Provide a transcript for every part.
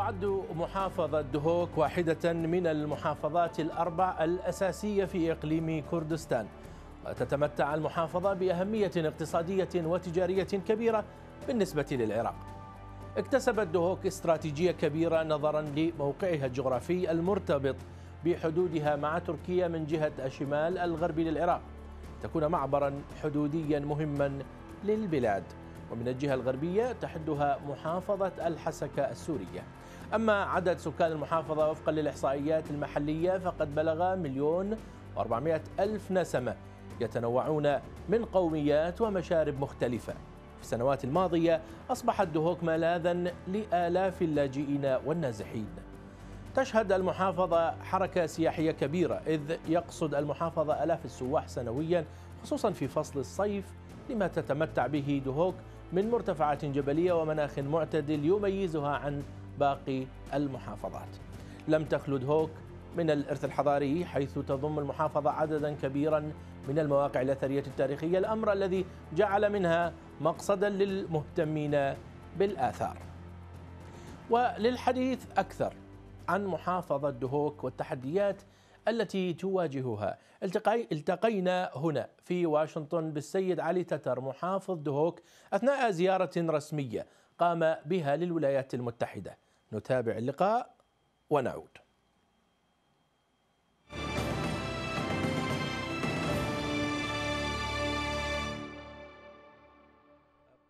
تعد محافظة دهوك واحدة من المحافظات الأربع الأساسية في إقليم كردستان وتتمتع المحافظة بأهمية اقتصادية وتجارية كبيرة بالنسبة للعراق اكتسبت دهوك استراتيجية كبيرة نظرا لموقعها الجغرافي المرتبط بحدودها مع تركيا من جهة الشمال الغربي للعراق تكون معبرا حدوديا مهما للبلاد ومن الجهة الغربية تحدها محافظة الحسكة السورية أما عدد سكان المحافظة وفقا للإحصائيات المحلية فقد بلغ مليون و400 ألف نسمة يتنوعون من قوميات ومشارب مختلفة في السنوات الماضية أصبحت دهوك ملاذا لآلاف اللاجئين والنازحين تشهد المحافظة حركة سياحية كبيرة إذ يقصد المحافظة ألاف السواح سنويا خصوصا في فصل الصيف لما تتمتع به دهوك من مرتفعات جبلية ومناخ معتدل يميزها عن باقي المحافظات لم تخلد هوك من الإرث الحضاري حيث تضم المحافظة عددا كبيرا من المواقع الأثرية التاريخية الأمر الذي جعل منها مقصدا للمهتمين بالآثار وللحديث أكثر عن محافظة دهوك والتحديات التي تواجهها التقي التقينا هنا في واشنطن بالسيد علي تتر محافظ دهوك أثناء زيارة رسمية قام بها للولايات المتحدة نتابع اللقاء ونعود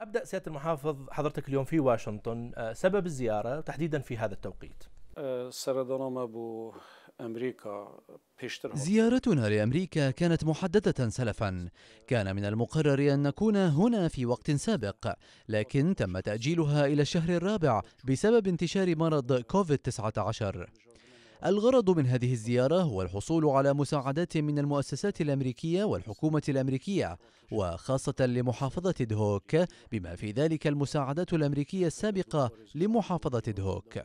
ابدا سياده المحافظ حضرتك اليوم في واشنطن آه، سبب الزياره تحديدا في هذا التوقيت آه، سردنا ابو زيارتنا لأمريكا كانت محددة سلفا كان من المقرر أن نكون هنا في وقت سابق لكن تم تأجيلها إلى الشهر الرابع بسبب انتشار مرض كوفيد-19 الغرض من هذه الزيارة هو الحصول على مساعدات من المؤسسات الأمريكية والحكومة الأمريكية وخاصة لمحافظة دهوك بما في ذلك المساعدات الأمريكية السابقة لمحافظة دهوك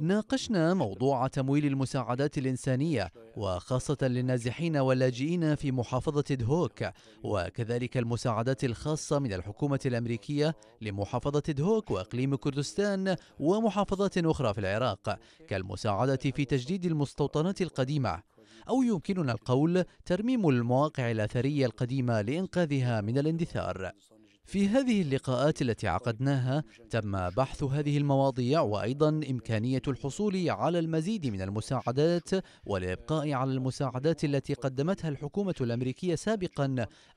ناقشنا موضوع تمويل المساعدات الإنسانية وخاصة للنازحين واللاجئين في محافظة دهوك وكذلك المساعدات الخاصة من الحكومة الأمريكية لمحافظة دهوك وإقليم كردستان ومحافظات أخرى في العراق كالمساعدة في تجديد المستوطنات القديمة أو يمكننا القول ترميم المواقع الأثرية القديمة لإنقاذها من الاندثار في هذه اللقاءات التي عقدناها تم بحث هذه المواضيع وأيضا إمكانية الحصول على المزيد من المساعدات والإبقاء على المساعدات التي قدمتها الحكومة الأمريكية سابقا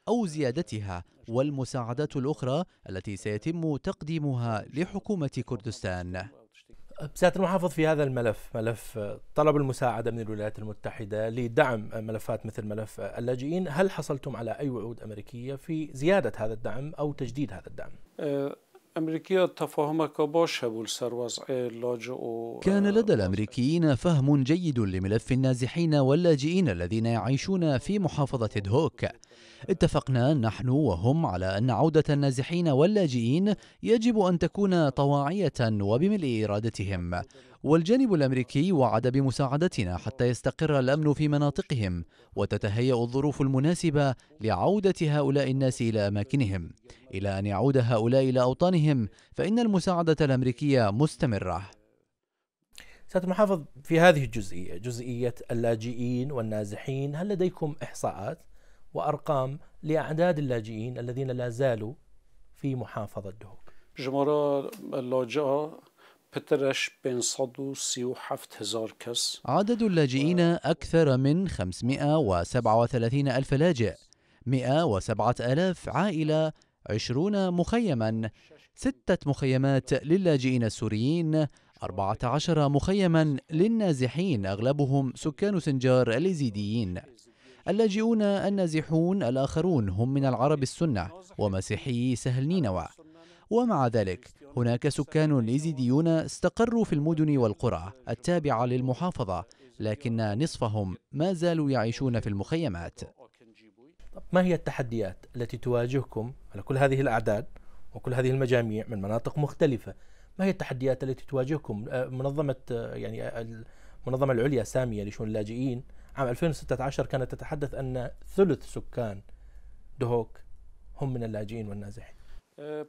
أو زيادتها والمساعدات الأخرى التي سيتم تقديمها لحكومة كردستان سياده المحافظ في هذا الملف ملف طلب المساعده من الولايات المتحده لدعم ملفات مثل ملف اللاجئين هل حصلتم على اي وعود امريكيه في زياده هذا الدعم او تجديد هذا الدعم أه، أمريكية تفاهمك كان لدى الأمريكيين فهم جيد لملف النازحين واللاجئين الذين يعيشون في محافظة دهوك اتفقنا نحن وهم على أن عودة النازحين واللاجئين يجب أن تكون طواعية وبملء إرادتهم والجانب الأمريكي وعد بمساعدتنا حتى يستقر الأمن في مناطقهم وتتهيأ الظروف المناسبة لعودة هؤلاء الناس إلى أماكنهم إلى أن يعود هؤلاء إلى أوطانهم فإن المساعدة الأمريكية مستمرة سيادة المحافظ في هذه الجزئية جزئية اللاجئين والنازحين هل لديكم إحصاءات؟ وأرقام لأعداد اللاجئين الذين لا زالوا في محافظة دهوك جمهور اللاجئة عدد اللاجئين أكثر من 537 ألف لاجئ 107 ألاف عائلة 20 مخيما ستة مخيمات للاجئين السوريين 14 مخيما للنازحين أغلبهم سكان سنجار اليزيديين اللاجئون النازحون الآخرون هم من العرب السنة ومسيحي سهل نينوى ومع ذلك هناك سكان إيزيديون استقروا في المدن والقرى التابعة للمحافظة لكن نصفهم ما زالوا يعيشون في المخيمات ما هي التحديات التي تواجهكم على كل هذه الأعداد وكل هذه المجاميع من مناطق مختلفة ما هي التحديات التي تواجهكم آه، منظمة آه، يعني آه، المنظمة العليا سامية لشؤون اللاجئين عام 2016 كانت تتحدث أن ثلث سكان دهوك هم من اللاجئين والنازحين أه،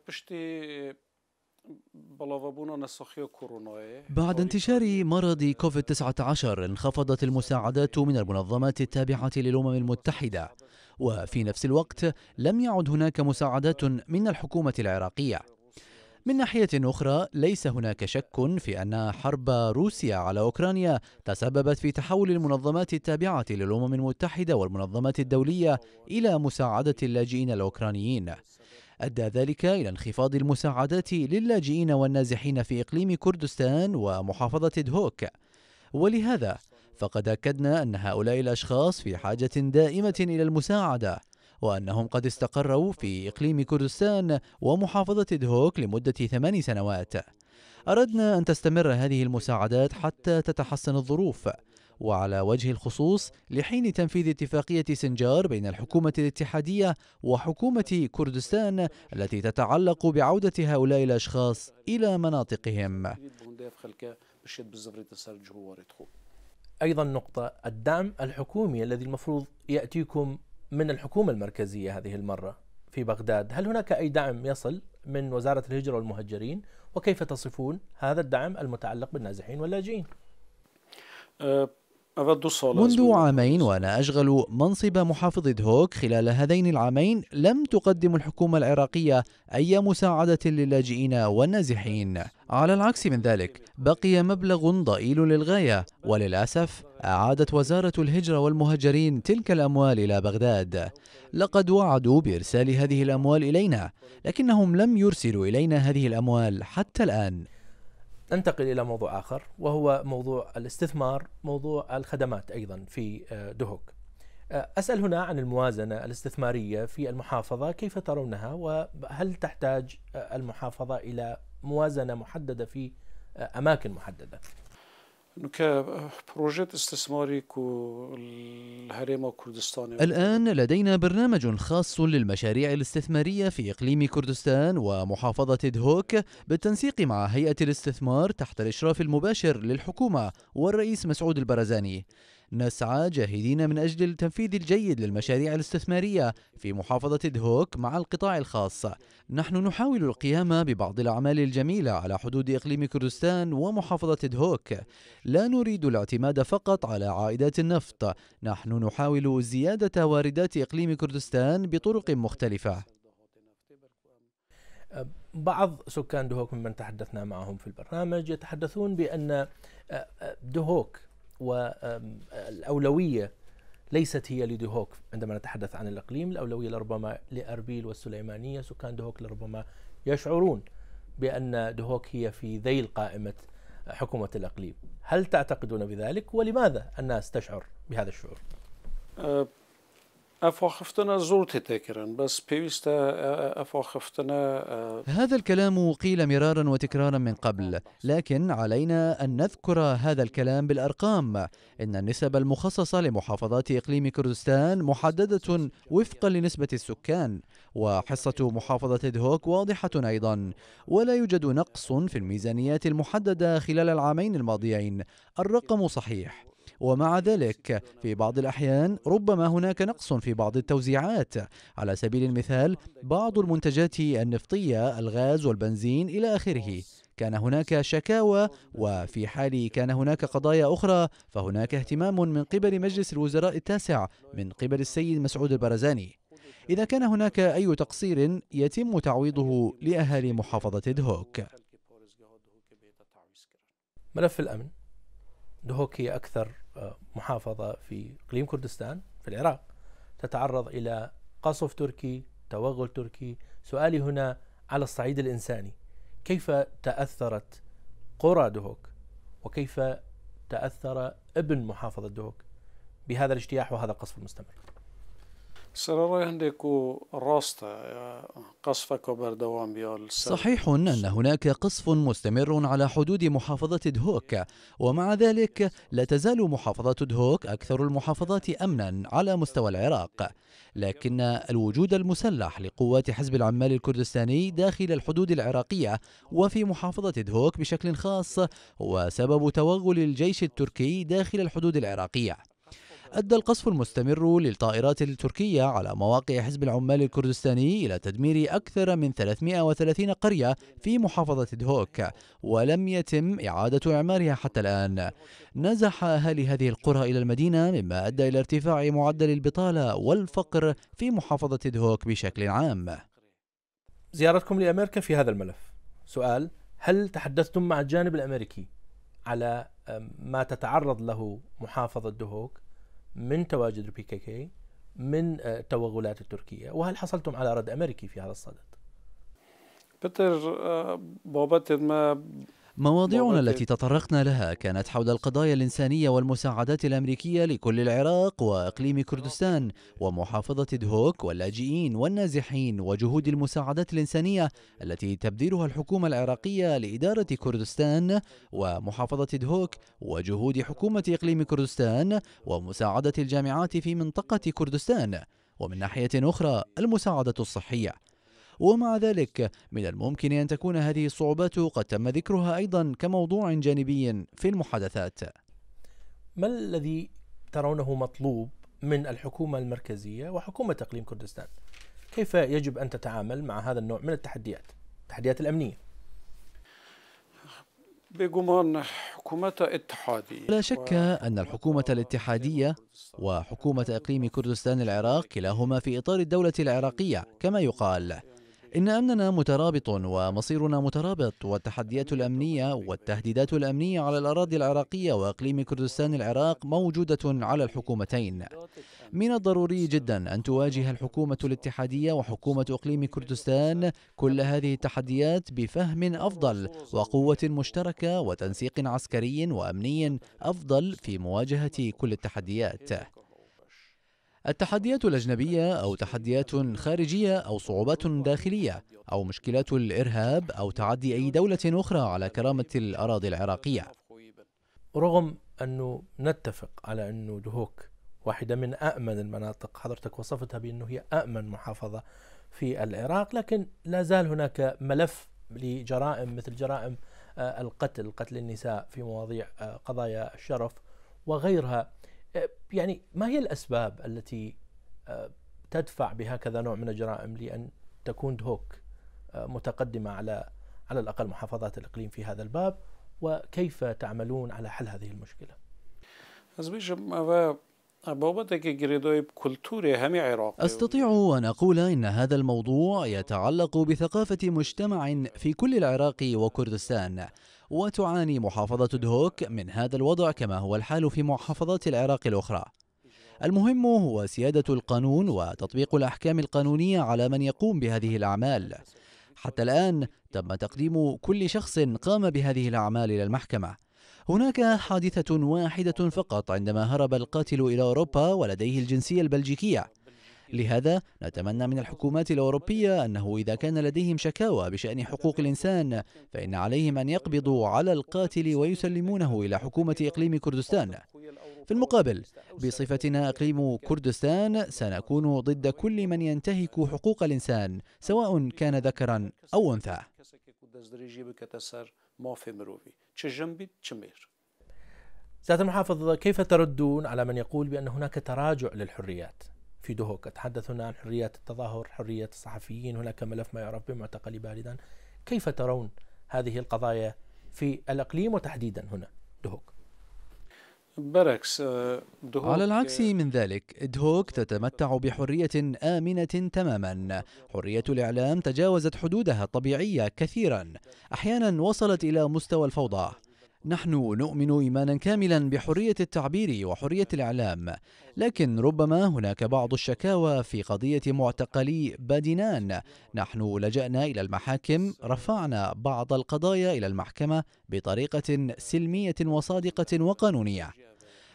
بعد انتشار مرض كوفيد 19 انخفضت المساعدات من المنظمات التابعة للأمم المتحدة وفي نفس الوقت لم يعد هناك مساعدات من الحكومة العراقية من ناحية أخرى ليس هناك شك في أن حرب روسيا على أوكرانيا تسببت في تحول المنظمات التابعة للأمم المتحدة والمنظمات الدولية إلى مساعدة اللاجئين الأوكرانيين أدى ذلك إلى انخفاض المساعدات للاجئين والنازحين في إقليم كردستان ومحافظة دهوك ولهذا فقد أكدنا أن هؤلاء الأشخاص في حاجة دائمة إلى المساعدة وأنهم قد استقروا في إقليم كردستان ومحافظة دهوك لمدة ثمان سنوات أردنا أن تستمر هذه المساعدات حتى تتحسن الظروف وعلى وجه الخصوص لحين تنفيذ اتفاقية سنجار بين الحكومة الاتحادية وحكومة كردستان التي تتعلق بعودة هؤلاء الأشخاص إلى مناطقهم أيضا نقطة الدعم الحكومي الذي المفروض يأتيكم من الحكومة المركزية هذه المرة في بغداد هل هناك أي دعم يصل من وزارة الهجرة والمهجرين وكيف تصفون هذا الدعم المتعلق بالنازحين واللاجئين أه، منذ عامين وأنا أشغل منصب محافظ دهوك خلال هذين العامين لم تقدم الحكومة العراقية أي مساعدة للاجئين والنازحين على العكس من ذلك بقي مبلغ ضئيل للغاية وللأسف أعادت وزارة الهجرة والمهاجرين تلك الأموال إلى بغداد لقد وعدوا بإرسال هذه الأموال إلينا لكنهم لم يرسلوا إلينا هذه الأموال حتى الآن ننتقل إلى موضوع آخر وهو موضوع الاستثمار موضوع الخدمات أيضا في آه، دهوك آه، أسأل هنا عن الموازنة الاستثمارية في المحافظة كيف ترونها وهل تحتاج آه، المحافظة إلى موازنة محددة في أماكن محددة E, الان لدينا برنامج خاص للمشاريع الاستثماريه في اقليم كردستان ومحافظه دهوك بالتنسيق مع هيئه الاستثمار تحت الاشراف المباشر للحكومه والرئيس مسعود البرزاني نسعى جاهدين من أجل التنفيذ الجيد للمشاريع الاستثمارية في محافظة دهوك مع القطاع الخاص نحن نحاول القيام ببعض الأعمال الجميلة على حدود إقليم كردستان ومحافظة دهوك لا نريد الاعتماد فقط على عائدات النفط نحن نحاول زيادة واردات إقليم كردستان بطرق مختلفة بعض سكان دهوك ممن تحدثنا معهم في البرنامج يتحدثون بأن آه، آه، دهوك والأولوية ليست هي لدهوك عندما نتحدث عن الإقليم الأولوية لربما لأربيل والسليمانية سكان دهوك لربما يشعرون بأن دهوك هي في ذيل قائمة حكومة الإقليم هل تعتقدون بذلك ولماذا الناس تشعر بهذا الشعور؟ أه، زورت بس آه، آه، آه. هذا الكلام قيل مرارا وتكرارا من قبل لكن علينا أن نذكر هذا الكلام بالأرقام إن النسب المخصصة لمحافظات إقليم كردستان محددة وفقا لنسبة السكان وحصة محافظة دهوك واضحة أيضا ولا يوجد نقص في الميزانيات المحددة خلال العامين الماضيين الرقم صحيح ومع ذلك في بعض الأحيان ربما هناك نقص في بعض التوزيعات على سبيل المثال بعض المنتجات النفطية الغاز والبنزين إلى آخره كان هناك شكاوى وفي حال كان هناك قضايا أخرى فهناك اهتمام من قبل مجلس الوزراء التاسع من قبل السيد مسعود البرزاني إذا كان هناك أي تقصير يتم تعويضه لأهالي محافظة دهوك ملف الأمن دهوك هي أكثر محافظة في إقليم كردستان في العراق تتعرض إلى قصف تركي توغل تركي سؤالي هنا على الصعيد الإنساني كيف تأثرت قرى دهوك وكيف تأثر ابن محافظة دهوك بهذا الاجتياح وهذا القصف المستمر سرارة يهندك راستة قصفك دوام بيال صحيح أن هناك قصف مستمر على حدود محافظة دهوك ومع ذلك لا تزال محافظة دهوك أكثر المحافظات أمنا على مستوى العراق لكن الوجود المسلح لقوات حزب العمال الكردستاني داخل الحدود العراقية وفي محافظة دهوك بشكل خاص هو سبب توغل الجيش التركي داخل الحدود العراقية أدى القصف المستمر للطائرات التركية على مواقع حزب العمال الكردستاني إلى تدمير أكثر من 330 قرية في محافظة دهوك ولم يتم إعادة إعمارها حتى الآن نزح أهالي هذه القرى إلى المدينة مما أدى إلى ارتفاع معدل البطالة والفقر في محافظة دهوك بشكل عام زيارتكم لأمريكا في هذا الملف سؤال هل تحدثتم مع الجانب الأمريكي على ما تتعرض له محافظة دهوك من تواجد البي كي كي من آه، التوغلات التركية وهل حصلتم على رد أمريكي في هذا الصدد؟ بتر آه، بابتر ما مواضيعنا التي تطرقنا لها كانت حول القضايا الإنسانية والمساعدات الأمريكية لكل العراق وأقليم كردستان ومحافظة دهوك واللاجئين والنازحين وجهود المساعدات الإنسانية التي تبذلها الحكومة العراقية لإدارة كردستان ومحافظة دهوك وجهود حكومة إقليم كردستان ومساعدة الجامعات في منطقة كردستان ومن ناحية أخرى المساعدة الصحية ومع ذلك من الممكن أن تكون هذه الصعوبات قد تم ذكرها أيضا كموضوع جانبي في المحادثات ما الذي ترونه مطلوب من الحكومة المركزية وحكومة إقليم كردستان كيف يجب أن تتعامل مع هذا النوع من التحديات التحديات الأمنية بجمان حكومة اتحادية لا شك أن الحكومة الاتحادية وحكومة إقليم كردستان العراق كلاهما في إطار الدولة العراقية كما يقال إن أمننا مترابط ومصيرنا مترابط والتحديات الأمنية والتهديدات الأمنية على الأراضي العراقية وإقليم كردستان العراق موجودة على الحكومتين من الضروري جدا أن تواجه الحكومة الاتحادية وحكومة إقليم كردستان كل هذه التحديات بفهم أفضل وقوة مشتركة وتنسيق عسكري وأمني أفضل في مواجهة كل التحديات التحديات الأجنبية أو تحديات خارجية أو صعوبات داخلية أو مشكلات الإرهاب أو تعدي أي دولة أخرى على كرامة الأراضي العراقية رغم أنه نتفق على أنه دهوك واحدة من أأمن المناطق حضرتك وصفتها بأنه هي أأمن محافظة في العراق لكن لا زال هناك ملف لجرائم مثل جرائم آه، القتل قتل النساء في مواضيع آه، قضايا الشرف وغيرها يعني ما هي الأسباب التي آه، تدفع بهكذا نوع من الجرائم لأن تكون دهوك آه، متقدمة على على الأقل محافظات الإقليم في هذا الباب وكيف تعملون على حل هذه المشكلة؟ أستطيع أن أقول إن هذا الموضوع يتعلق بثقافة مجتمع في كل العراق وكردستان وتعاني محافظة دهوك من هذا الوضع كما هو الحال في محافظات العراق الأخرى المهم هو سيادة القانون وتطبيق الأحكام القانونية على من يقوم بهذه الأعمال حتى الآن تم تقديم كل شخص قام بهذه الأعمال إلى المحكمة هناك حادثة واحدة فقط عندما هرب القاتل إلى أوروبا ولديه الجنسية البلجيكية لهذا نتمنى من الحكومات الأوروبية أنه إذا كان لديهم شكاوى بشأن حقوق الإنسان فإن عليهم أن يقبضوا على القاتل ويسلمونه إلى حكومة إقليم كردستان في المقابل بصفتنا أقليم كردستان سنكون ضد كل من ينتهك حقوق الإنسان سواء كان ذكرا أو أنثى مافي مروفي چه تشمير سيادة المحافظ كيف تردون على من يقول بأن هناك تراجع للحريات في دهوك أتحدث هنا عن حريات التظاهر حرية الصحفيين هناك ملف ما يعرف بمعتقل باردان كيف ترون هذه القضايا في الإقليم وتحديدا هنا دهوك آه، على العكس آه، من ذلك دهوك تتمتع بحرية آمنة تماما حرية الإعلام تجاوزت حدودها الطبيعية كثيرا أحيانا وصلت إلى مستوى الفوضى نحن نؤمن إيمانا كاملا بحرية التعبير وحرية الإعلام لكن ربما هناك بعض الشكاوى في قضية معتقلي بادنان نحن لجأنا إلى المحاكم رفعنا بعض القضايا إلى المحكمة بطريقة سلمية وصادقة وقانونية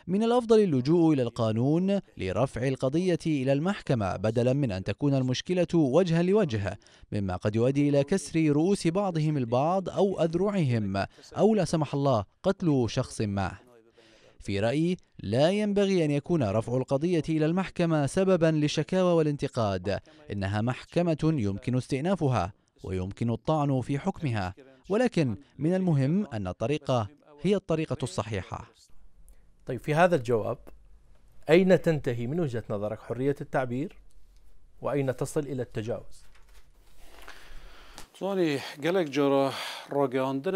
من الأفضل اللجوء إلى القانون لرفع القضية إلى المحكمة بدلا من أن تكون المشكلة وجها لوجه مما قد يؤدي إلى كسر رؤوس بعضهم البعض أو أذرعهم أو لا سمح الله قتل شخص ما في رأيي لا ينبغي أن يكون رفع القضية إلى المحكمة سببا للشكاوى والانتقاد إنها محكمة يمكن استئنافها ويمكن الطعن في حكمها ولكن من المهم أن الطريقة هي الطريقة الصحيحة طيب في هذا الجواب أين تنتهي من وجهة نظرك حرية التعبير وأين تصل إلى التجاوز؟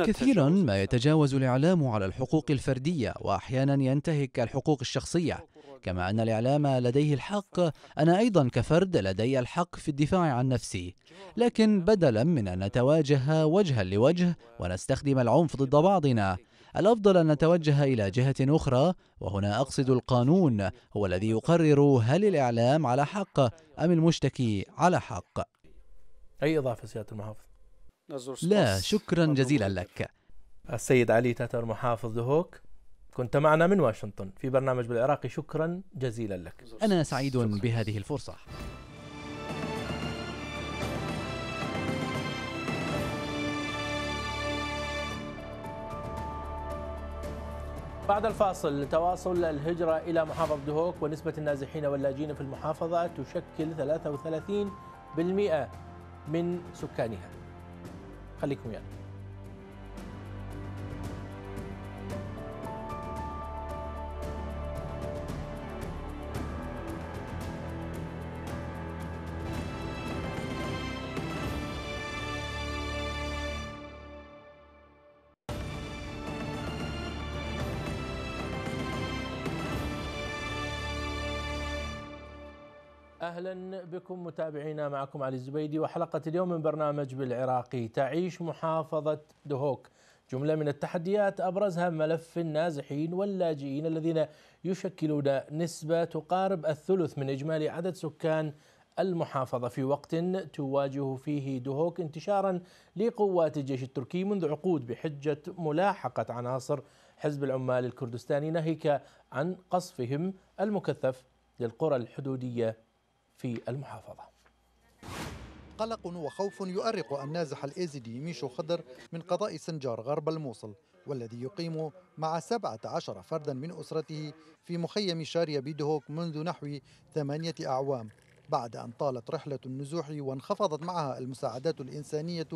كثيرا ما يتجاوز الإعلام على الحقوق الفردية وأحيانا ينتهك الحقوق الشخصية كما أن الإعلام لديه الحق أنا أيضا كفرد لدي الحق في الدفاع عن نفسي لكن بدلا من أن نتواجه وجها لوجه ونستخدم العنف ضد بعضنا الأفضل أن نتوجه إلى جهة أخرى وهنا أقصد القانون هو الذي يقرر هل الإعلام على حق أم المشتكي على حق أي إضافة سيادة المحافظ؟ لا شكرا جزيلا لك السيد علي تتر محافظ دهوك كنت معنا من واشنطن في برنامج بالعراقي شكرا جزيلا لك أنا سعيد شكرا. بهذه الفرصة بعد الفاصل تواصل الهجرة إلى محافظة دهوك ونسبة النازحين واللاجئين في المحافظة تشكل 33% من سكانها خليكم يعني. بكم متابعينا معكم علي الزبيدي وحلقة اليوم من برنامج بالعراقي تعيش محافظة دهوك جملة من التحديات أبرزها ملف النازحين واللاجئين الذين يشكلون نسبة تقارب الثلث من إجمالي عدد سكان المحافظة في وقت تواجه فيه دهوك انتشارا لقوات الجيش التركي منذ عقود بحجة ملاحقة عناصر حزب العمال الكردستاني ناهيك عن قصفهم المكثف للقرى الحدودية في المحافظة قلق وخوف يؤرق النازح الإيزدي ميشو خضر من قضاء سنجار غرب الموصل والذي يقيم مع 17 فردا من أسرته في مخيم شارية بيدهوك منذ نحو ثمانية أعوام بعد أن طالت رحلة النزوح وانخفضت معها المساعدات الإنسانية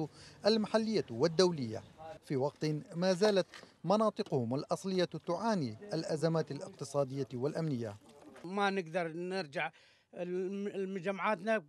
المحلية والدولية في وقت ما زالت مناطقهم الأصلية تعاني الأزمات الاقتصادية والأمنية ما نقدر نرجع المجمعاتنا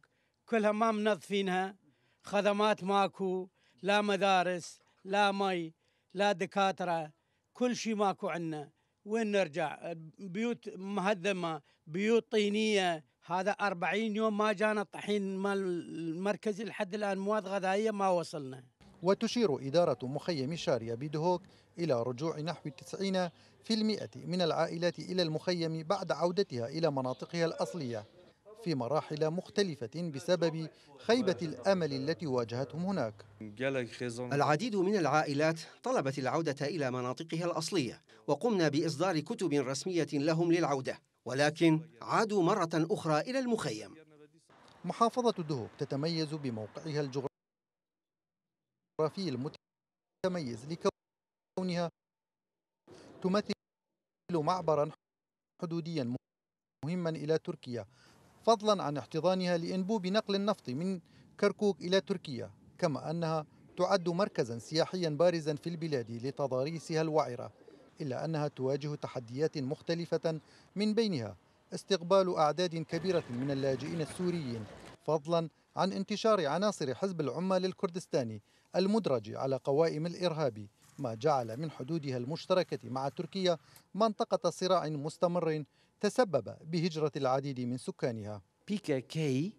كلها ما منظفينها خدمات ماكو لا مدارس لا مي لا دكاترة كل شيء ماكو عندنا وين نرجع بيوت مهدمة بيوت طينية هذا أربعين يوم ما جانا الطحين مال المركزي لحد الآن مواد غذائية ما وصلنا وتشير إدارة مخيم شارية بدهوك إلى رجوع نحو 90% من العائلات إلى المخيم بعد عودتها إلى مناطقها الأصلية في مراحل مختلفة بسبب خيبة الأمل التي واجهتهم هناك العديد من العائلات طلبت العودة إلى مناطقها الأصلية وقمنا بإصدار كتب رسمية لهم للعودة ولكن عادوا مرة أخرى إلى المخيم محافظة دهوك تتميز بموقعها الجغرافي المتميز لكونها تمثل معبرا حدوديا مهما إلى تركيا فضلا عن احتضانها لأنبوب نقل النفط من كركوك إلى تركيا كما أنها تعد مركزا سياحيا بارزا في البلاد لتضاريسها الوعرة إلا أنها تواجه تحديات مختلفة من بينها استقبال أعداد كبيرة من اللاجئين السوريين فضلا عن انتشار عناصر حزب العمال الكردستاني المدرج على قوائم الإرهاب ما جعل من حدودها المشتركة مع تركيا منطقة صراع مستمر تسبب بهجرة العديد من سكانها بيكا كي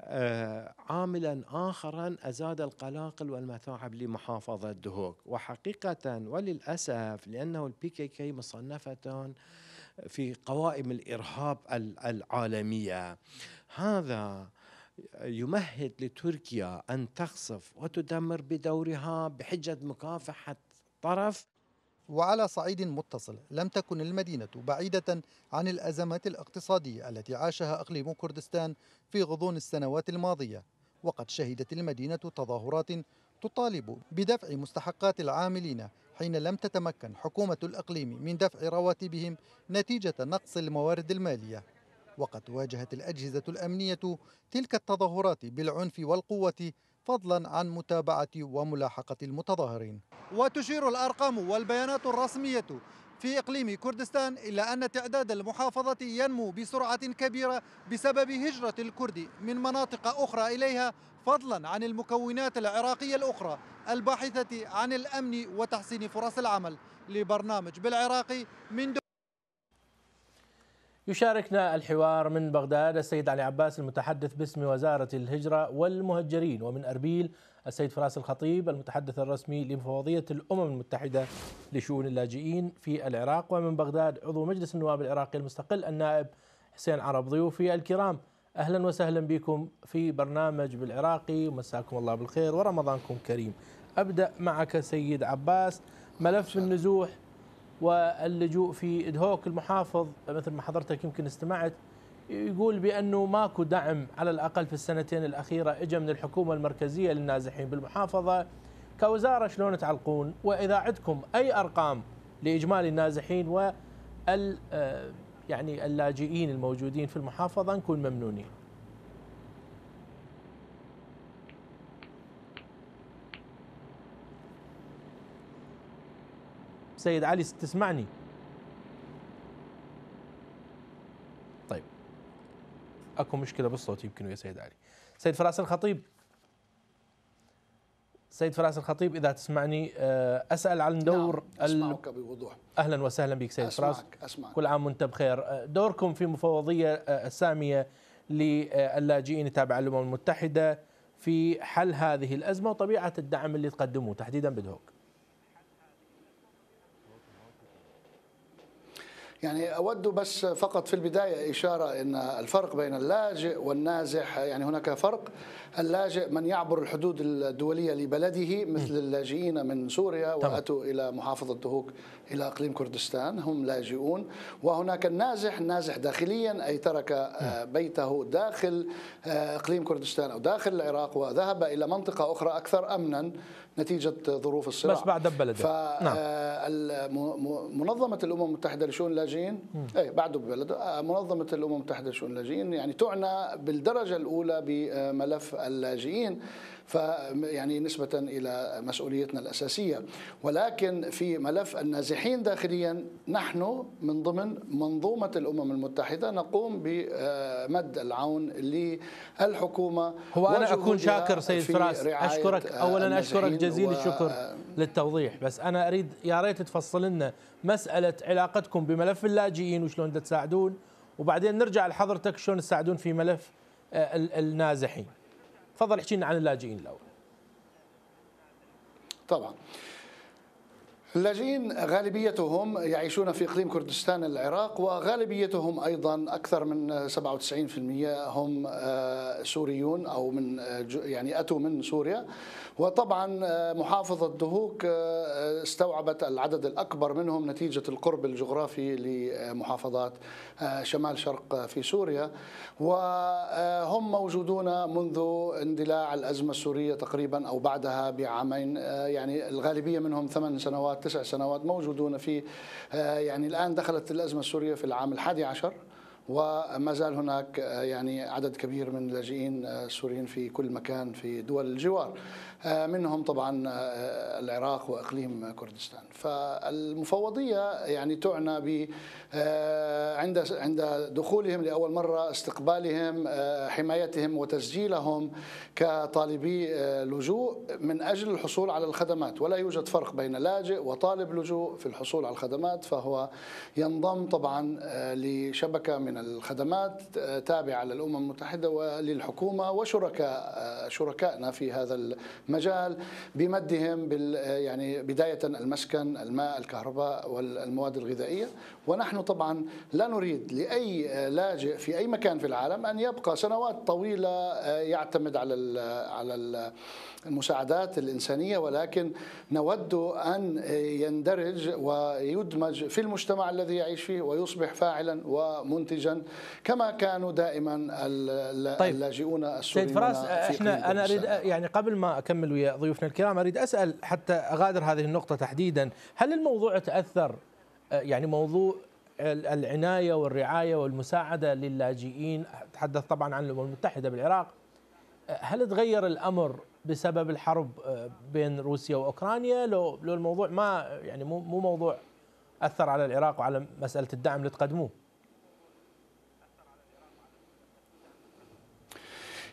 آه، عاملا آخرا أزاد القلاقل والمثاعب لمحافظة دهوك وحقيقة وللأسف لأنه البيكي كي مصنفة في قوائم الإرهاب العالمية هذا يمهد لتركيا أن تقصف وتدمر بدورها بحجة مكافحة طرف وعلى صعيد متصل لم تكن المدينة بعيدة عن الأزمات الاقتصادية التي عاشها أقليم كردستان في غضون السنوات الماضية وقد شهدت المدينة تظاهرات تطالب بدفع مستحقات العاملين حين لم تتمكن حكومة الأقليم من دفع رواتبهم نتيجة نقص الموارد المالية وقد واجهت الأجهزة الأمنية تلك التظاهرات بالعنف والقوة فضلا عن متابعة وملاحقة المتظاهرين وتشير الأرقام والبيانات الرسمية في إقليم كردستان إلا أن تعداد المحافظة ينمو بسرعة كبيرة بسبب هجرة الكرد من مناطق أخرى إليها فضلا عن المكونات العراقية الأخرى الباحثة عن الأمن وتحسين فرص العمل لبرنامج بالعراقي من يشاركنا الحوار من بغداد السيد علي عباس المتحدث باسم وزارة الهجرة والمهجرين ومن أربيل السيد فراس الخطيب المتحدث الرسمي لمفوضية الأمم المتحدة لشؤون اللاجئين في العراق ومن بغداد عضو مجلس النواب العراقي المستقل النائب حسين عرب ضيوفي الكرام أهلا وسهلا بكم في برنامج بالعراقي مساكم الله بالخير ورمضانكم كريم أبدأ معك سيد عباس ملف النزوح واللجوء في ادهوك المحافظ مثل ما حضرتك يمكن استمعت يقول بانه ماكو دعم على الاقل في السنتين الاخيره اجى من الحكومه المركزيه للنازحين بالمحافظه كوزاره شلون تعلقون واذا عندكم اي ارقام لاجمالي النازحين وال آه، يعني اللاجئين الموجودين في المحافظه نكون ممنونين. سيد علي تسمعني طيب اكو مشكله بالصوت يمكن ويا سيد علي سيد فراس الخطيب سيد فراس الخطيب اذا تسمعني آه، اسال عن نعم، دور نعم اسمعك بوضوح اهلا وسهلا بك سيد أسمعك فراس أسمعك كل عام وانت بخير آه، دوركم في مفوضيه آه، الساميه للاجئين التابعه للامم المتحده في حل هذه الازمه وطبيعه الدعم اللي تقدموه تحديدا بدهوك يعني أود بس فقط في البداية إشارة أن الفرق بين اللاجئ والنازح يعني هناك فرق اللاجئ من يعبر الحدود الدولية لبلده مثل اللاجئين من سوريا وأتوا إلى محافظة دهوك إلى إقليم كردستان هم لاجئون وهناك النازح نازح داخليا أي ترك آه، بيته داخل آه، إقليم كردستان أو داخل العراق وذهب إلى منطقة أخرى أكثر أمنا نتيجة ظروف الصراع بس بعد بلده فمنظمة نعم. آه، الأمم المتحدة لشؤون اللاجئين أي بعده ببلده منظمة الأمم المتحدة لشؤون اللاجئين يعني تعنى بالدرجة الأولى بملف اللاجئين فيعني نسبة إلى مسؤوليتنا الأساسية ولكن في ملف النازحين داخليا نحن من ضمن منظومة الأمم المتحدة نقوم بمد العون للحكومة هو أنا أكون شاكر سيد فراس أشكرك أولا أشكرك جزيل الشكر للتوضيح بس أنا أريد يا ريت تفصل لنا مسألة علاقتكم بملف اللاجئين وشلون تساعدون وبعدين نرجع لحضرتك شلون تساعدون في ملف آه، النازحين تفضل احكي لنا عن اللاجئين الاول طبعا اللاجئين غالبيتهم يعيشون في اقليم كردستان العراق وغالبيتهم ايضا اكثر من 97% هم آه، سوريون او من آه، يعني اتوا من سوريا وطبعا آه، محافظة دهوك آه، آه، استوعبت العدد الأكبر منهم نتيجة القرب الجغرافي لمحافظات شمال شرق في سوريا وهم موجودون منذ اندلاع الأزمة السورية تقريبا أو بعدها بعامين يعني الغالبية منهم ثمان سنوات تسع سنوات موجودون في يعني الآن دخلت الأزمة السورية في العام الحادي عشر وما زال هناك يعني عدد كبير من اللاجئين السوريين في كل مكان في دول الجوار آه، منهم طبعا آه، العراق واقليم كردستان فالمفوضيه يعني تعنى ب آه، عند عند دخولهم لاول مره استقبالهم حمايتهم وتسجيلهم كطالبي لجوء من اجل الحصول على الخدمات ولا يوجد فرق بين لاجئ وطالب لجوء في الحصول على الخدمات فهو ينضم طبعا لشبكه من الخدمات تابعه للامم المتحده وللحكومه وشركاء شركائنا في هذا مجال بمدهم بال يعني بداية المسكن الماء الكهرباء والمواد الغذائية ونحن طبعا لا نريد لأي لاجئ في أي مكان في العالم أن يبقى سنوات طويلة آه، يعتمد على الـ على الـ المساعدات الإنسانية ولكن نود أن يندرج ويدمج في المجتمع الذي يعيش فيه ويصبح فاعلا ومنتجا كما كانوا دائما طيب. اللاجئون السوريون سيد فراس آه، احنا انا اريد آه، يعني قبل ما اكمل ويا ضيوفنا الكرام اريد اسال حتى اغادر هذه النقطه تحديدا هل الموضوع تاثر آه، يعني موضوع العنايه والرعايه والمساعده للاجئين تحدث طبعا عن الامم المتحده بالعراق هل تغير الامر بسبب الحرب آه، بين روسيا واوكرانيا لو لو الموضوع ما يعني مو مو موضوع اثر على العراق وعلى مساله الدعم اللي تقدموه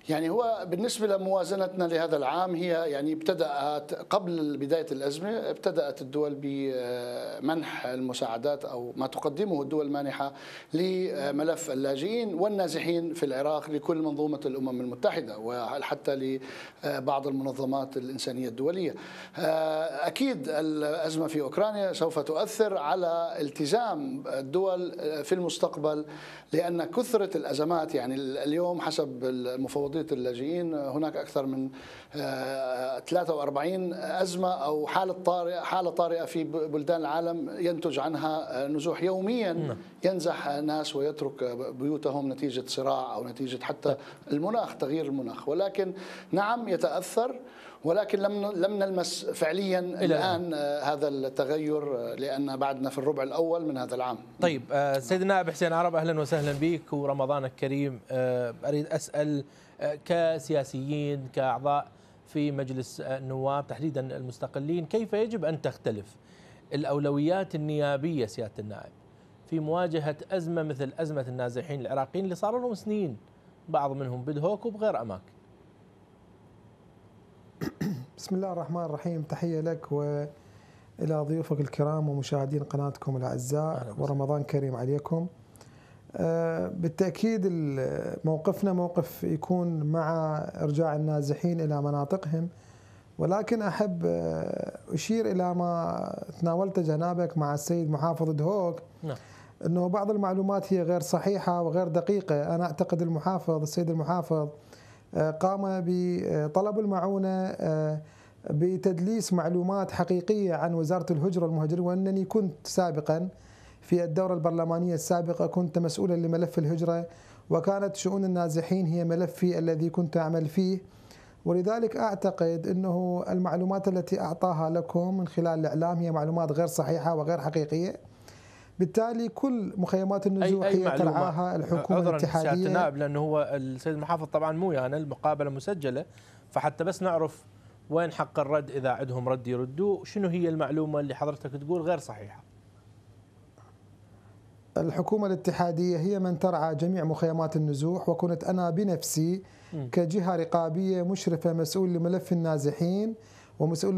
يعني هو بالنسبة لموازنتنا لهذا العام هي يعني ابتدأت قبل بداية الأزمة ابتدأت الدول بمنح المساعدات أو ما تقدمه الدول المانحة لملف اللاجئين والنازحين في العراق لكل منظومة الأمم المتحدة وحتى لبعض المنظمات الإنسانية الدولية أكيد الأزمة في أوكرانيا سوف تؤثر على التزام الدول في المستقبل لأن كثرة الأزمات يعني اليوم حسب المفوض قضيه اللاجئين هناك اكثر من 43 آه، ازمه او حاله طارئه حاله طارئه في بلدان العالم ينتج عنها نزوح يوميا نعم. ينزح ناس ويترك بيوتهم نتيجه صراع او نتيجه حتى نعم. المناخ تغيير المناخ ولكن نعم يتاثر ولكن لم لم نلمس فعليا الان هذا التغير لان بعدنا في الربع الاول من هذا العام. طيب آه، سيدنا ابو حسين عرب اهلا وسهلا بك ورمضانك كريم آه، اريد اسال كسياسيين كأعضاء في مجلس النواب تحديدا المستقلين كيف يجب أن تختلف الأولويات النيابية سيادة النائب في مواجهة أزمة مثل أزمة النازحين العراقيين اللي صار لهم سنين بعض منهم بدهوك وبغير أماكن بسم الله الرحمن الرحيم تحية لك و إلى ضيوفك الكرام ومشاهدين قناتكم الأعزاء ورمضان كريم عليكم آه، بالتأكيد موقفنا موقف يكون مع إرجاع النازحين إلى مناطقهم ولكن أحب آه، أشير إلى ما تناولته جنابك مع السيد محافظ دهوك نعم. أنه بعض المعلومات هي غير صحيحة وغير دقيقة أنا أعتقد المحافظ السيد المحافظ آه، قام بطلب المعونة بتدليس معلومات حقيقية عن وزارة الهجرة والمهاجرين وأنني كنت سابقاً في الدورة البرلمانية السابقة كنت مسؤولا لملف الهجرة وكانت شؤون النازحين هي ملفي الذي كنت أعمل فيه ولذلك أعتقد أنه المعلومات التي أعطاها لكم من خلال الإعلام هي معلومات غير صحيحة وغير حقيقية بالتالي كل مخيمات النزوح أي هي ترعاها الحكومه عذرا الاتحاديه النائب لانه هو السيد المحافظ طبعا مو يانا يعني المقابله مسجله فحتى بس نعرف وين حق الرد اذا عندهم رد يردوا شنو هي المعلومه اللي حضرتك تقول غير صحيحه الحكومة الاتحادية هي من ترعى جميع مخيمات النزوح وكنت أنا بنفسي كجهة رقابية مشرفة مسؤول لملف النازحين ومسؤول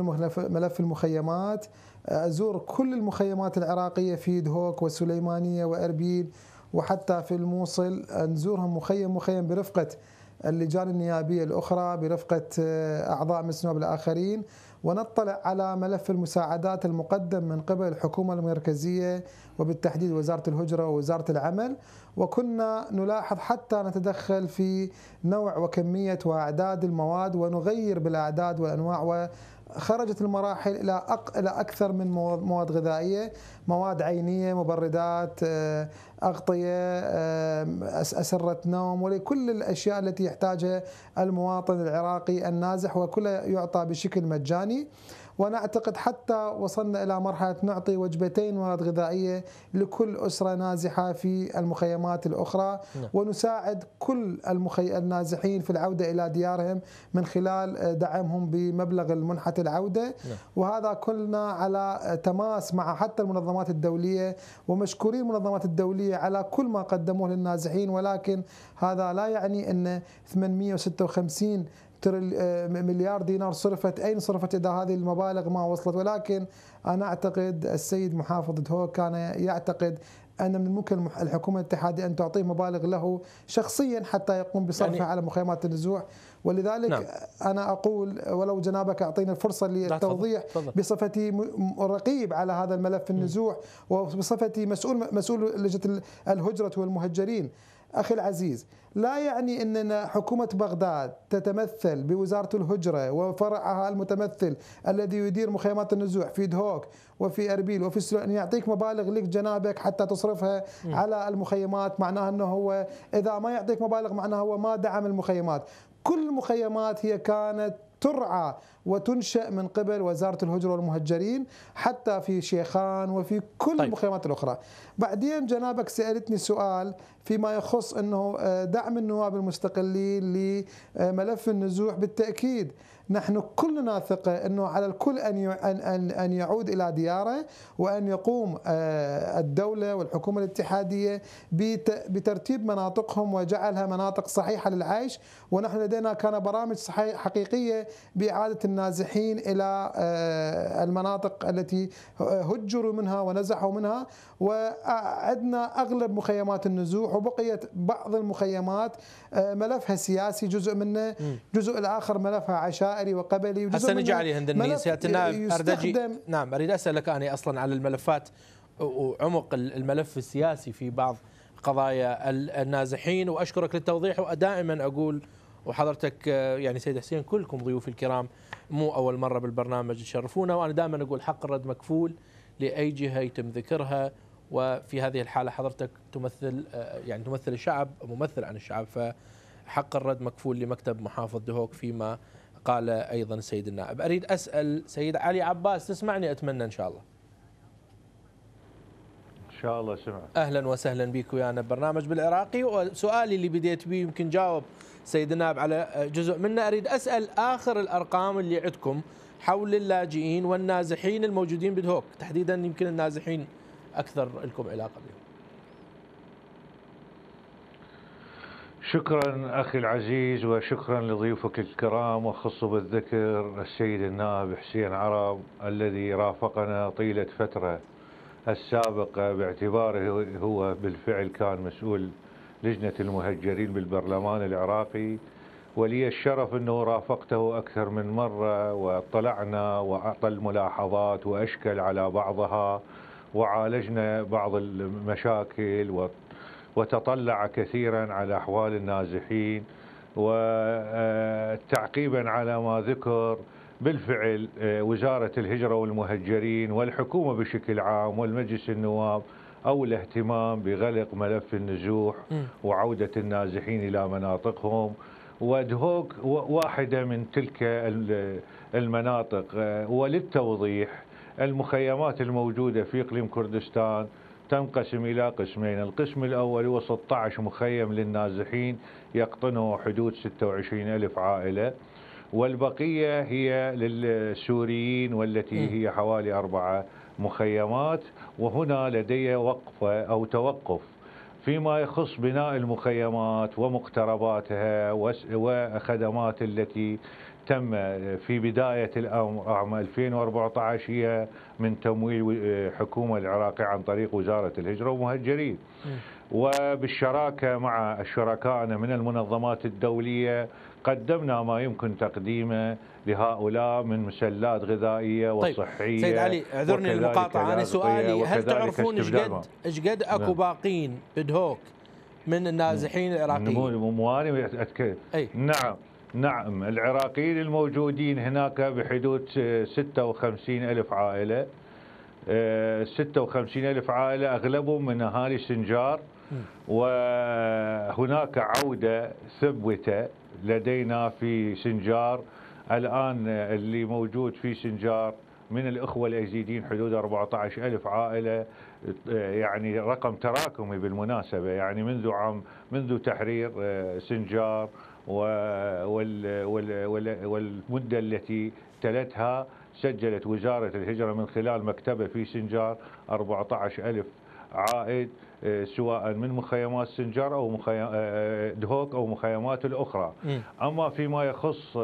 ملف المخيمات أزور كل المخيمات العراقية في دهوك والسليمانية وأربيل وحتى في الموصل نزورهم مخيم مخيم برفقة اللجان النيابية الأخرى برفقة آه، أعضاء مسنوب الآخرين ونطلع على ملف المساعدات المقدم من قبل الحكومة المركزية وبالتحديد وزارة الهجرة ووزارة العمل وكنا نلاحظ حتى نتدخل في نوع وكمية وأعداد المواد ونغير بالأعداد والأنواع خرجت المراحل الى أق... الى اكثر من مواد غذائيه، مواد عينيه، مبردات، آه، اغطيه، آه، اسره نوم ولكل الاشياء التي يحتاجها المواطن العراقي النازح وكلها يعطى بشكل مجاني. وأنا أعتقد حتى وصلنا إلى مرحلة نعطي وجبتين مواد غذائية لكل أسرة نازحة في المخيمات الأخرى نعم. ونساعد كل المخي... النازحين في العودة إلى ديارهم من خلال آه، دعمهم بمبلغ المنحة العودة نعم. وهذا كلنا على آه، تماس مع حتى المنظمات الدولية ومشكورين المنظمات الدولية على كل ما قدموه للنازحين ولكن هذا لا يعني أن 856 آه، مليار دينار صرفت أين صرفت إذا هذه المبالغ ما وصلت ولكن أنا أعتقد السيد محافظ دهور كان يعتقد ان من ممكن الحكومه الاتحاديه ان تعطيه مبالغ له شخصيا حتى يقوم بصرفها يعني على مخيمات النزوح ولذلك نعم. انا اقول ولو جنابك اعطينا الفرصه للتوضيح بصفتي رقيب على هذا الملف النزوح وبصفتي مسؤول مسؤول لجنه الهجره والمهجرين أخي العزيز لا يعني أننا حكومة بغداد تتمثل بوزارة الهجرة وفرعها المتمثل الذي يدير مخيمات النزوح في دهوك وفي أربيل وفي سلو أن يعطيك مبالغ لك جنابك حتى تصرفها م. على المخيمات معناها أنه هو إذا ما يعطيك مبالغ معناها هو ما دعم المخيمات كل المخيمات هي كانت ترعى وتنشأ من قبل وزارة الهجرة والمهجرين حتى في شيخان وفي كل طيب. المخيمات الأخرى بعدين جنابك سألتني سؤال فيما يخص أنه آه، دعم النواب المستقلين لملف النزوح بالتأكيد نحن كلنا ثقة أنه على الكل أن أن أن يعود إلى دياره وأن يقوم آه، الدولة والحكومة الاتحادية بترتيب مناطقهم وجعلها مناطق صحيحة للعيش ونحن لدينا كان برامج حقيقية بإعادة النازحين الى آه، المناطق التي آه، هجروا منها ونزحوا منها وعندنا اغلب مخيمات النزوح وبقيت بعض المخيمات آه، ملفها سياسي جزء منه جزء الاخر ملفها عشائري وقبلي وجزء هسه نجي عليه هند سياده نعم اريد اسالك انا اصلا على الملفات وعمق الملف السياسي في بعض قضايا النازحين واشكرك للتوضيح ودائما اقول وحضرتك يعني سيد حسين كلكم ضيوف الكرام مو أول مرة بالبرنامج يشرفونا وأنا دائما أقول حق الرد مكفول لأي جهة يتم ذكرها وفي هذه الحالة حضرتك تمثل آه، يعني تمثل الشعب ممثل عن الشعب فحق الرد مكفول لمكتب محافظ دهوك فيما قال أيضا السيد النائب أريد أسأل سيد علي عباس تسمعني أتمنى إن شاء الله إن شاء الله سمع أهلا وسهلا بك ويانا ببرنامج بالعراقي وسؤالي اللي بديت به يمكن جاوب سيد النائب على جزء منه أريد أسأل آخر الأرقام اللي عندكم حول اللاجئين والنازحين الموجودين بدهوك تحديدا يمكن النازحين أكثر لكم علاقة بهم شكرا أخي العزيز وشكرا لضيوفك الكرام وخص بالذكر السيد النائب حسين عرب الذي رافقنا طيلة فترة السابقة باعتباره هو بالفعل كان مسؤول لجنة المهجرين بالبرلمان العراقي ولي الشرف أنه رافقته أكثر من مرة وطلعنا وأعطى الملاحظات وأشكل على بعضها وعالجنا بعض المشاكل وتطلع كثيرا على أحوال النازحين وتعقيبا آه، على ما ذكر بالفعل آه، وزارة الهجرة والمهجرين والحكومة بشكل عام والمجلس النواب أو الاهتمام بغلق ملف النزوح وعودة النازحين إلى مناطقهم ودهوك واحدة من تلك المناطق آه، وللتوضيح المخيمات الموجودة في إقليم كردستان تنقسم إلى قسمين القسم الأول هو 16 مخيم للنازحين يقطنه حدود 26 ألف عائلة والبقية هي للسوريين والتي هي حوالي أربعة مخيمات وهنا لدي وقفة أو توقف فيما يخص بناء المخيمات ومقترباتها وخدمات التي تم في بداية الأمر عام 2014 هي من تمويل حكومة العراقية عن طريق وزارة الهجرة والمهجرين وبالشراكة مع شركائنا من المنظمات الدولية قدمنا ما يمكن تقديمه لهؤلاء من مسلات غذائية وصحية طيب. سيد علي اعذرني المقاطعة أنا سؤالي هل تعرفون ايش قد ايش قد نعم. اكو نعم. باقين بدهوك من النازحين العراقيين؟ مو انا أتكلم نعم نعم العراقيين الموجودين هناك بحدود 56 ألف عائلة 56 آه، ألف عائلة أغلبهم من أهالي سنجار وهناك عودة ثبتة لدينا في سنجار الآن اللي موجود في سنجار من الإخوة الأيزيدين حدود 14 ألف عائلة يعني رقم تراكمي بالمناسبة يعني منذ عام منذ تحرير سنجار آه، والمدة التي تلتها سجلت وزارة الهجرة من خلال مكتبة في سنجار 14 ألف عائد آه، سواء من مخيمات سنجر او مخيم آه، آه، دهوك او مخيمات الاخرى اما فيما يخص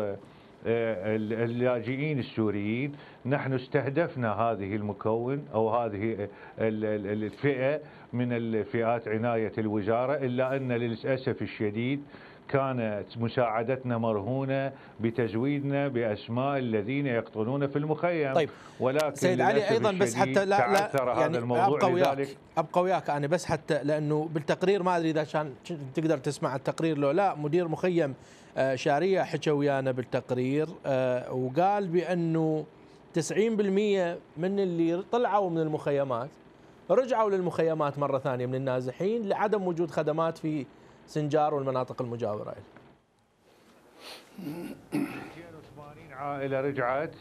اللاجئين السوريين نحن استهدفنا هذه المكون او هذه الفئه من الفئات عنايه الوزاره الا ان للاسف الشديد كانت مساعدتنا مرهونة بتجويدنا بأسماء الذين يقطنون في المخيم طيب ولكن سيد علي أيضا بس حتى لا, لا يعني أبقى وياك أبقى وياك أنا بس حتى لأنه بالتقرير ما أدري إذا كان تقدر تسمع التقرير لو لا مدير مخيم آه، شارية حكى ويانا بالتقرير آه، وقال بأنه 90% من اللي طلعوا من المخيمات رجعوا للمخيمات مرة ثانية من النازحين لعدم وجود خدمات في سنجار والمناطق المجاورة له 280 عائلة رجعت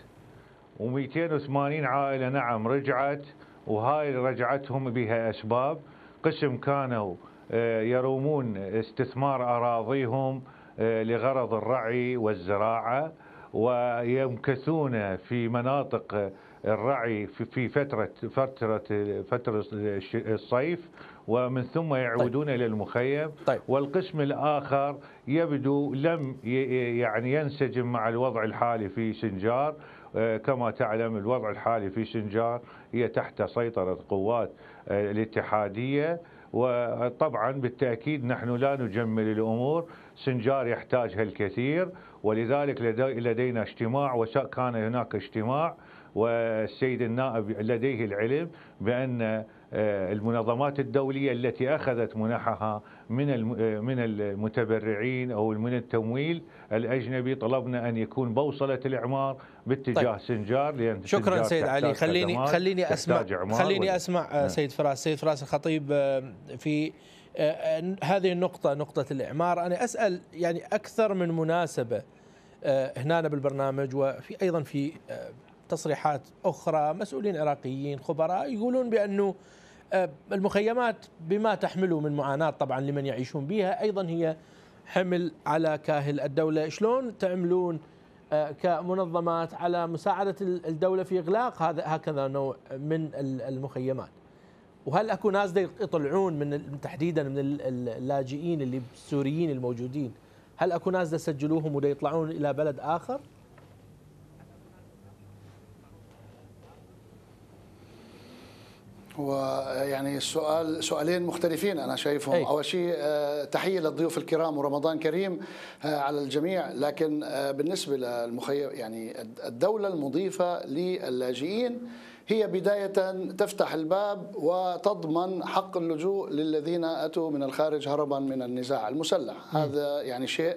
و280 عائلة نعم رجعت وهاي رجعتهم بها أسباب قسم كانوا آه، يرومون استثمار أراضيهم آه، لغرض الرعي والزراعة ويمكثون في مناطق الرعي في فترة فترة فترة الصيف ومن ثم طيب. يعودون طيب. إلى المخيم طيب. والقسم الآخر يبدو لم يعني ينسجم مع الوضع الحالي في سنجار آه، كما تعلم الوضع الحالي في سنجار هي تحت سيطرة قوات آه، الاتحادية وطبعا بالتأكيد نحن لا نجمل الأمور سنجار يحتاجها الكثير ولذلك لدينا اجتماع وكان هناك اجتماع والسيد النائب لديه العلم بأن آه، المنظمات الدولية التي أخذت منحها من آه، من المتبرعين أو من التمويل الأجنبي طلبنا أن يكون بوصلة الإعمار باتجاه طيب. سنجار لأن شكرا سنجار سيد علي خليني خليني أسمع خليني أسمع آه، نعم. سيد فراس سيد فراس الخطيب في آه، آه، هذه النقطة نقطة الإعمار أنا أسأل يعني أكثر من مناسبة آه، هنا بالبرنامج وفي أيضا في تصريحات أخرى مسؤولين عراقيين خبراء يقولون بأنه المخيمات بما تحمله من معاناة طبعا لمن يعيشون بها أيضا هي حمل على كاهل الدولة شلون تعملون كمنظمات على مساعدة الدولة في إغلاق هذا هكذا نوع من المخيمات وهل اكو ناس يطلعون من تحديدا من اللاجئين اللي السوريين الموجودين هل اكو ناس سجلوهم ويطلعون يطلعون الى بلد اخر؟ ويعني السؤال سؤالين مختلفين انا شايفهم أي. اول شيء آه، تحيه للضيوف الكرام ورمضان كريم آه، على الجميع لكن آه، بالنسبه للمخيم يعني الدوله المضيفه للاجئين هي بداية تفتح الباب وتضمن حق اللجوء للذين أتوا من الخارج هربا من النزاع المسلح م. هذا يعني شيء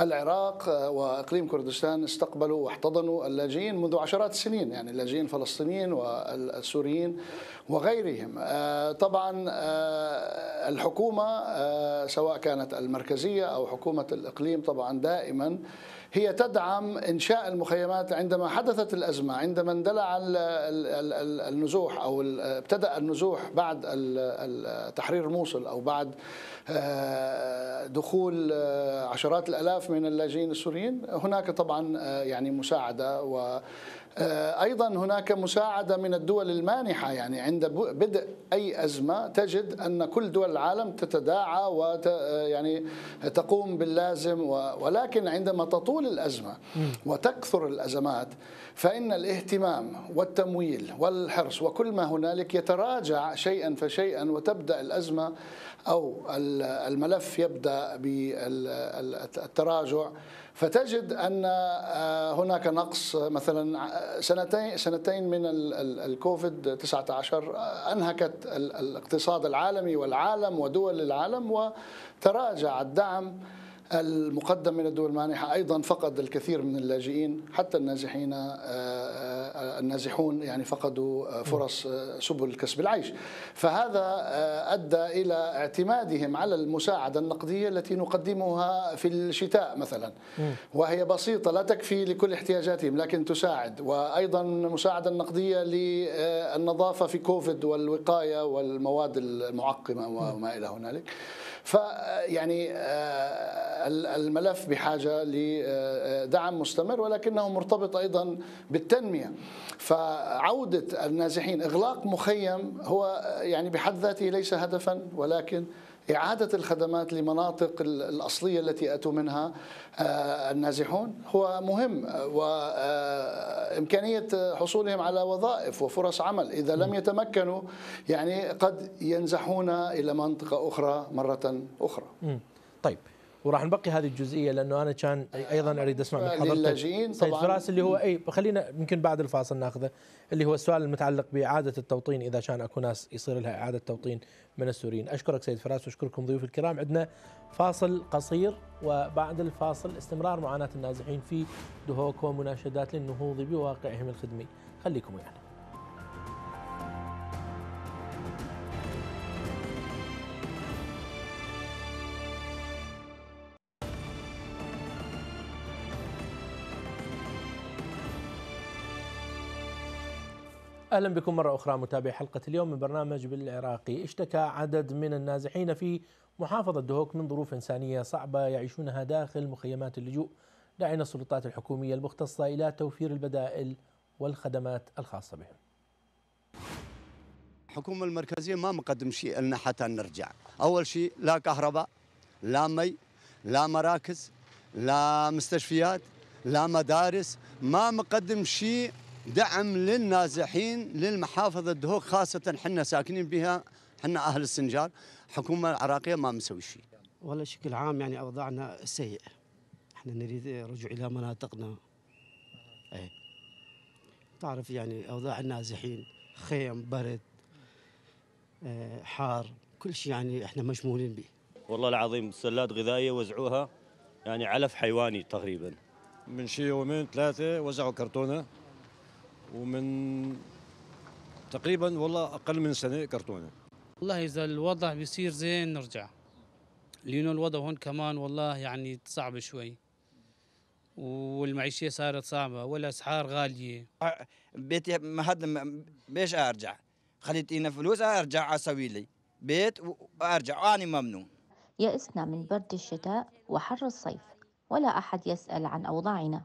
العراق وإقليم كردستان استقبلوا واحتضنوا اللاجئين منذ عشرات السنين يعني اللاجئين الفلسطينيين والسوريين وغيرهم آه، طبعا آه، الحكومة آه، سواء كانت المركزية أو حكومة الإقليم طبعا دائما هي تدعم إنشاء المخيمات عندما حدثت الأزمة عندما اندلع النزوح أو ابتدأ النزوح بعد تحرير موصل أو بعد آه، دخول آه، عشرات الألاف من اللاجئين السوريين هناك طبعا آه، يعني مساعدة و آه، ايضا هناك مساعده من الدول المانحه يعني عند بدء اي ازمه تجد ان كل دول العالم تتداعى وت آه، يعني تقوم باللازم ولكن عندما تطول الازمه وتكثر الازمات فان الاهتمام والتمويل والحرص وكل ما هنالك يتراجع شيئا فشيئا وتبدا الازمه او الملف يبدا بالتراجع فتجد ان آه، هناك نقص مثلا آه، سنتين سنتين من الكوفيد 19 آه، انهكت الاقتصاد العالمي والعالم ودول العالم وتراجع الدعم المقدم من الدول المانحه ايضا فقد الكثير من اللاجئين حتى النازحين النازحون يعني فقدوا آه، فرص آه، سبل كسب العيش فهذا آه، أدى إلى اعتمادهم على المساعدة النقدية التي نقدمها في الشتاء مثلا وهي بسيطة لا تكفي لكل احتياجاتهم لكن تساعد وأيضا مساعدة النقدية للنظافة في كوفيد والوقاية والمواد المعقمة وما إلى هنالك فيعني آه، الملف بحاجة لدعم آه، مستمر ولكنه مرتبط أيضا بالتنمية فعودة النازحين إغلاق مخيم هو يعني بحد ذاته ليس هدفا ولكن إعادة الخدمات لمناطق الأصلية التي أتوا منها آه، النازحون هو مهم آه، وإمكانية آه، حصولهم على وظائف وفرص عمل إذا لم يتمكنوا يعني قد ينزحون إلى منطقة أخرى مرة أخرى طيب وراح نبقي هذه الجزئيه لانه انا كان ايضا اريد اسمع من حضرتك سيد فراس اللي هو اي خلينا يمكن بعد الفاصل ناخذه اللي هو السؤال المتعلق باعاده التوطين اذا كان اكو ناس يصير لها اعاده توطين من السوريين اشكرك سيد فراس واشكركم ضيوف الكرام عندنا فاصل قصير وبعد الفاصل استمرار معاناه النازحين في دهوك ومناشدات للنهوض بواقعهم الخدمي خليكم ويانا يعني. اهلا بكم مره اخرى متابعي حلقه اليوم من برنامج بالعراقي، اشتكى عدد من النازحين في محافظه دهوك من ظروف انسانيه صعبه يعيشونها داخل مخيمات اللجوء، داعين السلطات الحكوميه المختصه الى توفير البدائل والخدمات الخاصه بهم. الحكومه المركزيه ما مقدم شيء لنا حتى نرجع، اول شيء لا كهرباء، لا مي، لا مراكز، لا مستشفيات، لا مدارس، ما مقدم شيء دعم للنازحين للمحافظ الدهوك خاصة حنا ساكنين بها حنا أهل السنجار الحكومة العراقية ما مسوي شيء والله بشكل عام يعني أوضاعنا سيئة احنا نريد رجوع إلى مناطقنا أي. تعرف يعني أوضاع النازحين خيم برد إيه، حار كل شيء يعني احنا مشمولين به والله العظيم سلات غذائيه وزعوها يعني علف حيواني تقريبا من شيء يومين ثلاثه وزعوا كرتونه ومن تقريبا والله اقل من سنه كرتونه والله اذا الوضع بيصير زين نرجع لانه الوضع هون كمان والله يعني صعب شوي والمعيشه صارت صعبه والاسعار غاليه بيتي ما حد بيش ارجع لنا فلوس ارجع اسوي لي بيت وارجع واني ممنوع يئسنا من برد الشتاء وحر الصيف ولا احد يسال عن اوضاعنا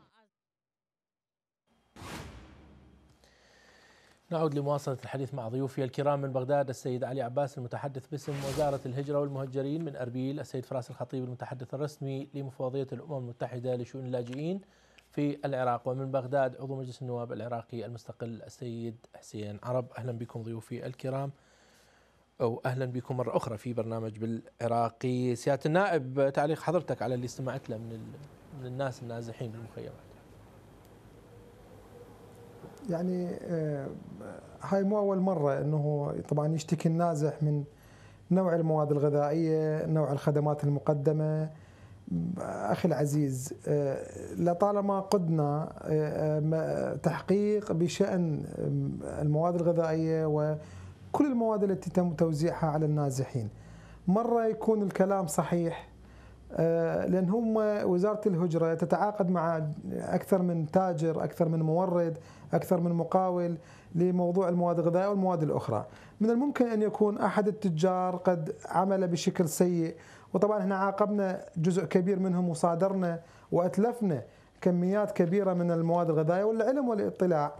نعود لمواصلة الحديث مع ضيوفي الكرام من بغداد السيد علي عباس المتحدث باسم وزارة الهجرة والمهجرين من أربيل السيد فراس الخطيب المتحدث الرسمي لمفوضية الأمم المتحدة لشؤون اللاجئين في العراق ومن بغداد عضو مجلس النواب العراقي المستقل السيد حسين عرب أهلا بكم ضيوفي الكرام أو أهلا بكم مرة أخرى في برنامج بالعراقي سيادة النائب تعليق حضرتك على اللي استمعت له من, من الناس النازحين بالمخيمات يعني آه، هاي مو اول مره انه طبعا يشتكي النازح من نوع المواد الغذائيه، نوع الخدمات المقدمه. اخي العزيز آه، لطالما قدنا آه، تحقيق بشان المواد الغذائيه وكل المواد التي تم توزيعها على النازحين. مره يكون الكلام صحيح آه، لان هم وزاره الهجره تتعاقد مع اكثر من تاجر، اكثر من مورد، اكثر من مقاول لموضوع المواد الغذائيه والمواد الاخرى. من الممكن ان يكون احد التجار قد عمل بشكل سيء، وطبعا احنا عاقبنا جزء كبير منهم وصادرنا واتلفنا كميات كبيره من المواد الغذائيه والعلم والاطلاع.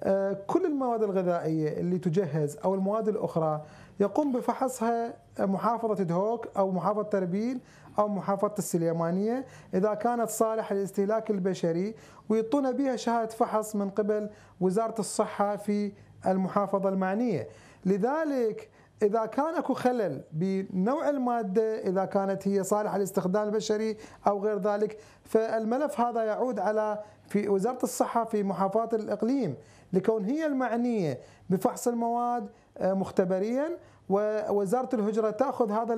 آه، كل المواد الغذائيه اللي تجهز او المواد الاخرى يقوم بفحصها محافظه دهوك او محافظه تربيل او محافظه السليمانيه اذا كانت صالحه للاستهلاك البشري ويعطونا بها شهاده فحص من قبل وزاره الصحه في المحافظه المعنيه لذلك اذا كان اكو خلل بنوع الماده اذا كانت هي صالحه للاستخدام البشري او غير ذلك فالملف هذا يعود على في وزاره الصحه في محافظه الاقليم لكون هي المعنيه بفحص المواد آه، مختبريا ووزاره الهجره تاخذ هذا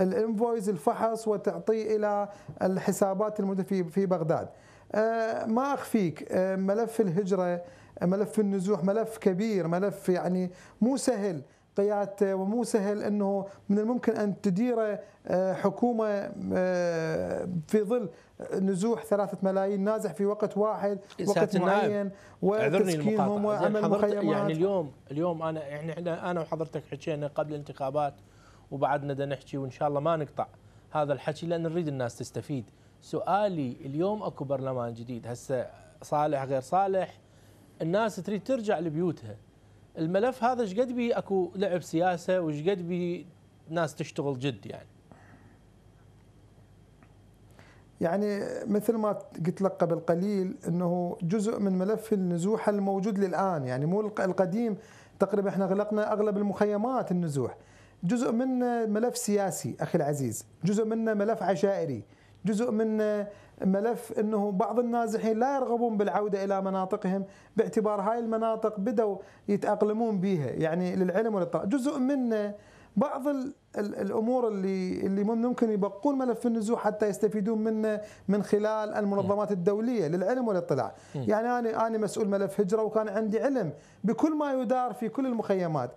الانفويز الفحص وتعطيه الى الحسابات الموجوده في في بغداد. آه، ما اخفيك آه، ملف الهجره ملف النزوح ملف كبير ملف يعني مو سهل قيادته ومو سهل انه من الممكن ان تديره آه، حكومه في ظل نزوح ثلاثة ملايين نازح في وقت واحد إيه، وقت معين وتسكينهم وعمل مخيمات يعني اليوم اليوم انا يعني احنا انا وحضرتك حكينا قبل الانتخابات وبعدنا بدنا نحكي وان شاء الله ما نقطع هذا الحكي لان نريد الناس تستفيد سؤالي اليوم اكو برلمان جديد هسه صالح غير صالح الناس تريد ترجع لبيوتها الملف هذا ايش قد بي اكو لعب سياسه وايش قد بي ناس تشتغل جد يعني يعني مثل ما قلت لك قبل قليل انه جزء من ملف النزوح الموجود للان يعني مو القديم تقريبا احنا غلقنا اغلب المخيمات النزوح جزء من ملف سياسي اخي العزيز جزء منه ملف عشائري جزء من ملف انه بعض النازحين لا يرغبون بالعوده الى مناطقهم باعتبار هاي المناطق بدوا يتاقلمون بها يعني للعلم والإطلاع جزء منه بعض الامور اللي اللي ممكن يبقون ملف النزوح حتى يستفيدون منه من خلال المنظمات الدوليه للعلم والاطلاع، يعني انا انا مسؤول ملف هجره وكان عندي علم بكل ما يدار في كل المخيمات.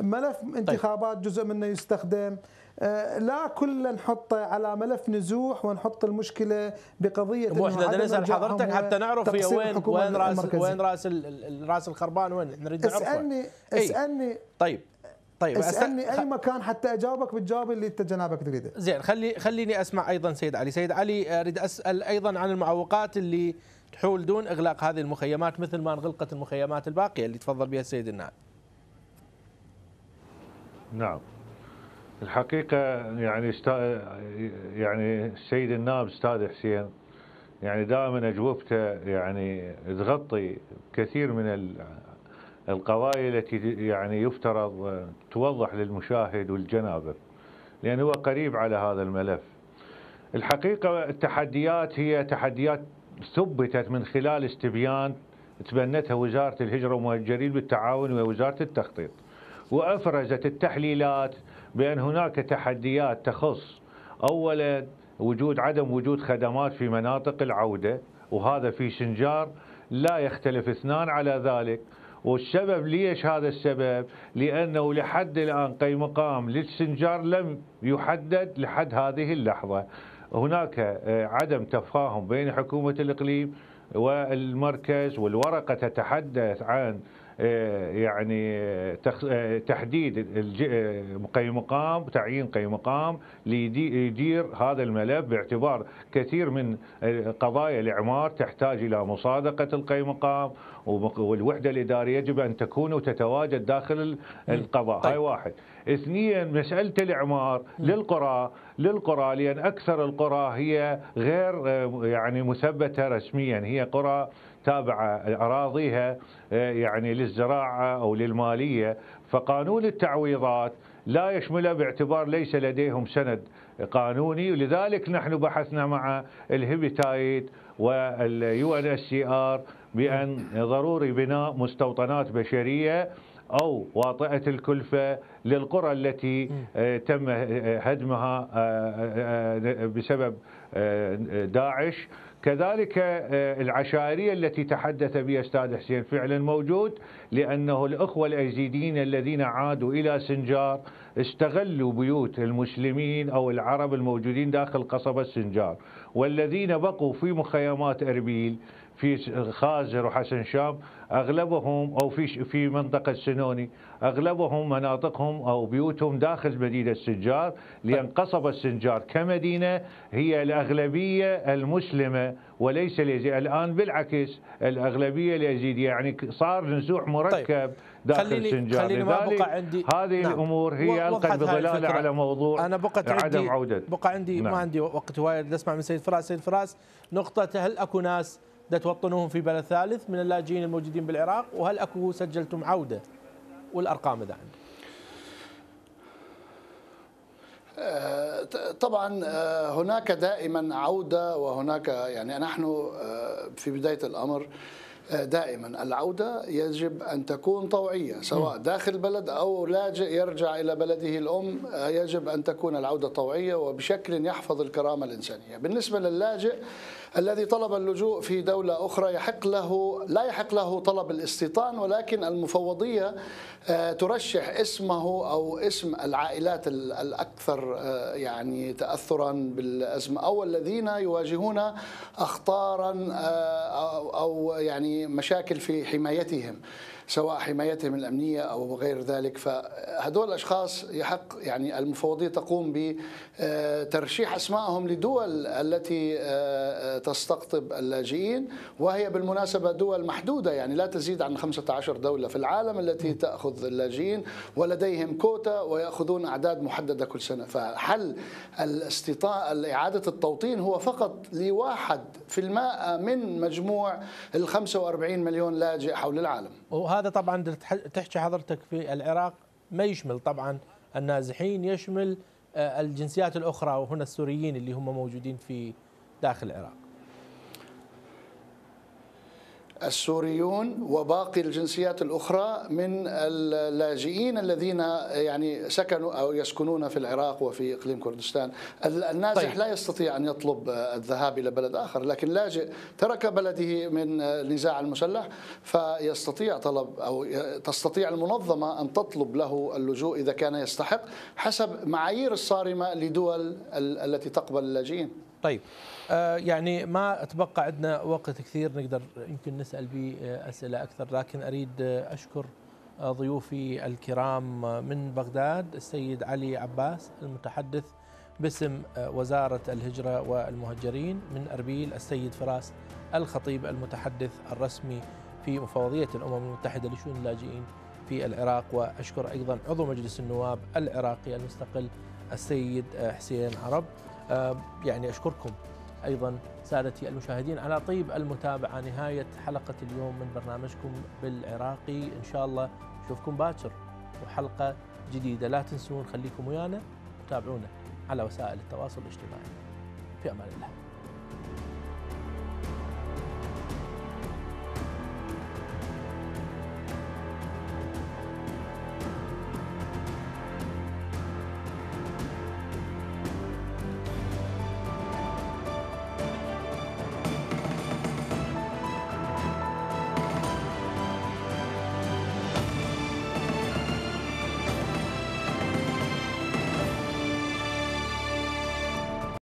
ملف طيب. انتخابات جزء منه يستخدم آه، لا كل نحطه على ملف نزوح ونحط المشكله بقضيه مو احنا نسال حضرتك حتى نعرف هي وين وين راس وين راس راس الخربان وين نريد نعرفه اسالني إيه. اسالني طيب طيب اسالني اي مكان حتى اجاوبك بالجواب اللي انت جنابك تريده زين خلي خليني اسمع ايضا سيد علي سيد علي اريد اسال ايضا عن المعوقات اللي تحول دون اغلاق هذه المخيمات مثل ما انغلقت المخيمات الباقيه اللي تفضل بها السيد النائب نعم الحقيقة يعني استا... يعني السيد النائب استاذ حسين يعني دائما اجوبته يعني تغطي كثير من القضايا التي يعني يفترض آه، توضح للمشاهد والجنابه لان هو قريب على هذا الملف الحقيقة التحديات هي تحديات ثبتت من خلال استبيان تبنتها وزارة الهجرة والمهاجرين بالتعاون ووزارة التخطيط وأفرزت التحليلات بأن هناك تحديات تخص أولا وجود عدم وجود خدمات في مناطق العودة وهذا في سنجار لا يختلف اثنان على ذلك والسبب ليش هذا السبب لأنه لحد الآن مقام للسنجار لم يحدد لحد هذه اللحظة هناك آه، عدم تفاهم بين حكومة الإقليم والمركز والورقة تتحدث عن آه، يعني آه، تحديد آه، قيم مقام تعيين قيم مقام ليدير هذا الملف باعتبار كثير من قضايا الاعمار تحتاج الى مصادقه القيم مقام والوحده الاداريه يجب ان تكون وتتواجد داخل القضاء طيب. هاي واحد اثنين مساله الاعمار للقرى للقرى لان اكثر القرى هي غير يعني مثبته رسميا هي قرى تابعة أراضيها آه، يعني للزراعة أو للمالية فقانون التعويضات لا يشملها باعتبار ليس لديهم سند قانوني ولذلك نحن بحثنا مع الهيبيتايت واليو ان اس سي ار بان ضروري بناء مستوطنات بشريه او واطئه الكلفه للقرى التي آه، تم آه، هدمها بسبب داعش كذلك آه، العشائرية التي تحدث بها أستاذ حسين فعلا موجود لأنه الأخوة الأيزيديين الذين عادوا إلى سنجار استغلوا بيوت المسلمين أو العرب الموجودين داخل قصبة سنجار والذين بقوا في مخيمات أربيل في خازر وحسن شام اغلبهم او في في منطقه سنوني اغلبهم مناطقهم او بيوتهم داخل مدينه السنجار لان قصب السنجار كمدينه هي الاغلبيه المسلمه وليس اليزيدي الان بالعكس الاغلبيه اليزيديه يعني صار نزوح مركب داخل خليني السنجار خليني ما بقى عندي هذه نعم. الامور هي القت بظلاله على موضوع انا بقت عندي عدم عودة بقى عندي نعم. ما عندي وقت وايد اسمع من سيد فراس سيد فراس نقطه هل اكو ناس ده توطنوهم في بلد ثالث من اللاجئين الموجودين بالعراق وهل اكو سجلتم عوده والارقام اذا عندك أه، طبعا أه، هناك دائما عوده وهناك يعني نحن أه، في بدايه الامر دائما العودة يجب أن تكون طوعية سواء داخل البلد أو لاجئ يرجع إلى بلده الأم يجب أن تكون العودة طوعية وبشكل يحفظ الكرامة الإنسانية بالنسبة للاجئ الذي طلب اللجوء في دولة أخرى يحق له لا يحق له طلب الاستيطان ولكن المفوضية آه، ترشح اسمه أو اسم العائلات الأكثر آه، يعني تأثرا بالأزمة أو الذين يواجهون أخطارا آه، أو يعني مشاكل في حمايتهم سواء حمايتهم الأمنية أو غير ذلك فهدول الأشخاص يحق يعني المفوضية تقوم آه، ترشيح أسمائهم لدول التي آه، آه، تستقطب اللاجئين وهي بالمناسبة دول محدودة يعني لا تزيد عن 15 دولة في العالم التي تأخذ اللاجئين ولديهم كوتا ويأخذون أعداد محددة كل سنة فحل الاستطاع إعادة التوطين هو فقط لواحد في المائة من مجموع ال 45 مليون لاجئ حول العالم وهذا طبعا تحكي حضرتك في العراق ما يشمل طبعا النازحين يشمل آه، الجنسيات الاخرى وهنا السوريين اللي هم موجودين في داخل العراق السوريون وباقي الجنسيات الاخرى من اللاجئين الذين يعني سكنوا او يسكنون في العراق وفي اقليم كردستان النازح طيب. لا يستطيع ان يطلب الذهاب الى بلد اخر لكن لاجئ ترك بلده من النزاع المسلح فيستطيع طلب او تستطيع المنظمه ان تطلب له اللجوء اذا كان يستحق حسب معايير الصارمه لدول التي تقبل اللاجئين طيب آه يعني ما تبقى عندنا وقت كثير نقدر يمكن نسال به اسئله اكثر لكن اريد آه، اشكر آه، ضيوفي الكرام آه، من بغداد السيد علي عباس المتحدث باسم وزاره الهجره والمهجرين من اربيل السيد فراس الخطيب المتحدث الرسمي في مفوضيه الامم المتحده لشؤون اللاجئين في العراق واشكر ايضا عضو مجلس النواب العراقي المستقل السيد حسين عرب آه، يعني أشكركم أيضا سادتي المشاهدين على طيب المتابعة نهاية حلقة اليوم من برنامجكم بالعراقي إن شاء الله نشوفكم باكر وحلقة جديدة لا تنسون خليكم ويانا وتابعونا على وسائل التواصل الاجتماعي في أمان الله